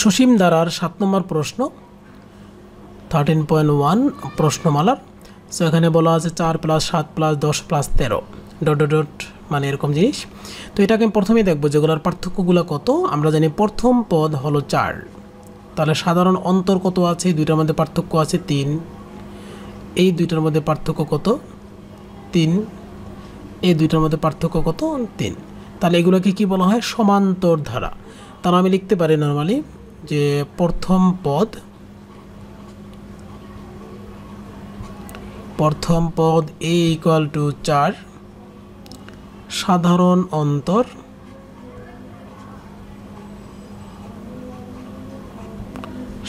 সুসীম দ্বারার সাত নম্বর প্রশ্ন থার্টিন পয়েন্ট ওয়ান প্রশ্নমালার সো এখানে বলা আছে চার প্লাস সাত প্লাস দশ প্লাস তেরো ডট ডট ডট মানে এরকম জিনিস তো এটাকে আমি প্রথমেই দেখবো যেগুলোর পার্থক্যগুলো কত আমরা জানি প্রথম পদ হলো চার তাহলে সাধারণ অন্তর কত আছে দুইটার মধ্যে পার্থক্য আছে তিন এই দুইটার মধ্যে পার্থক্য কত তিন এই দুইটার মধ্যে পার্থক্য কত তিন তাহলে এগুলোকে কি বলা হয় সমান্তর ধারা তাহলে আমি লিখতে পারি নর্মালি যে প্রথম পদ প্রথম পদ এ ইকুয়াল টু চার সাধারণ অন্তর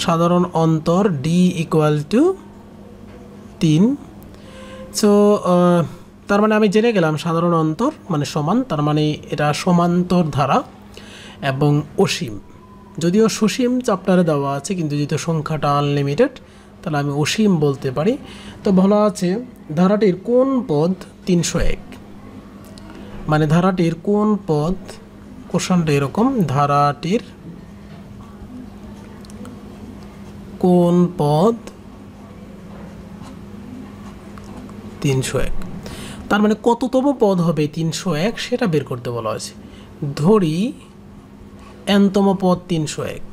সাধারণ অন্তর ডি ইকুয়াল টু তিন সো তার মানে আমি জেনে গেলাম সাধারণ অন্তর মানে সমান তার মানে এটা সমান্তর ধারা এবং অসীম যদিও সুসীম চ্যাপ্টারে দেওয়া আছে কিন্তু যেহেতু সংখ্যাটা আনলিমিটেড তাহলে আমি অসীম বলতে পারি তো বলা আছে ধারাটির কোন পদ তিনশো এক মানে ধারাটির কোন পদ কোশনটা এরকম ধারাটির কোন পদ তিনশো এক তার মানে কততম পদ হবে তিনশো এক সেটা বের করতে বলা হয়েছে ধরি এনতম পদ তিনশো এক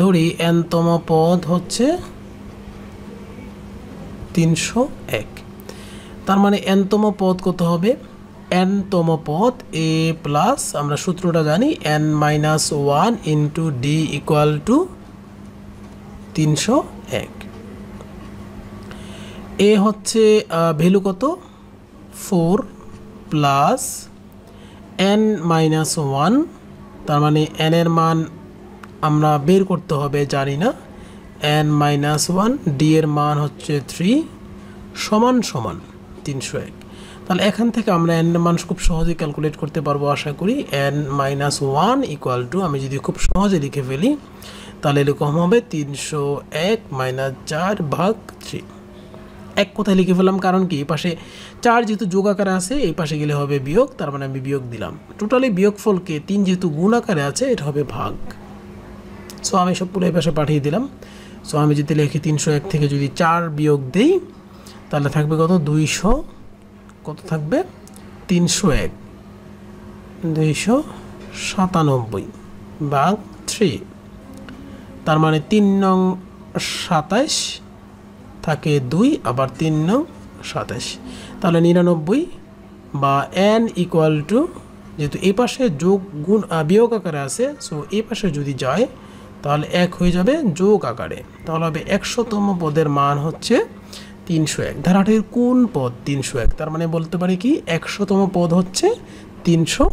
ধরি এনতম পদ হচ্ছে তিনশো এক তার মানে এনতম পদ কত হবে এনতম পদ এ প্লাস আমরা সূত্রটা জানি N minus one into D equal to তিনশো এক এ হচ্ছে ভ্যালু কত four plus N minus one তার মানে এন এর মান আমরা বের করতে হবে জানি না এন মাইনাস ওয়ান ডি এর মান হচ্ছে থ্রি সমান সমান তিনশো এক তাহলে এখান থেকে আমরা এন এর মান খুব সহজে ক্যালকুলেট করতে পারবো আশা করি N minus one equal to আমি যদি খুব সহজে লিখে ফেলি তাহলে এরকম হবে তিনশো এক মাইনাস চার ভাগ থ্রি এক কথায় লিখে ফেললাম কারণ কি এই পাশে চার যেহেতু যোগ আকারে আছে এই পাশে গেলে হবে বিয়োগ তার মানে আমি বিয়োগ দিলাম টোটালি বিয়োগফলকে তিন যেহেতু গুণ আকারে আছে এটা হবে ভাগ সো আমি পুরো এই পাশে পাঠিয়ে দিলাম সো আমি যদি লিখি তিনশো এক থেকে যদি চার বিয়োগ দিই তাহলে থাকবে কত দুইশো কত থাকবে তিনশো এক দুইশো সাতানব্বই ভাগ থ্রি তার মানে তিন নং সাতাশ থাকে দুই আবার তিন নং সাতাশ তাহলে নিরানব্বই বা এন ইকুয়াল টু যেহেতু এই পাশে যোগ গুণ বিয়োগ আকারে আছে সো এই পাশে যদি যায় তাহলে এক হয়ে যাবে যোগ আকারে তাহলে হবে একশোতম পদের মান হচ্ছে তিনশো এক ধারাটির কোন পদ তিনশো এক তার মানে বলতে পারি কি একশোতম পদ হচ্ছে তিনশো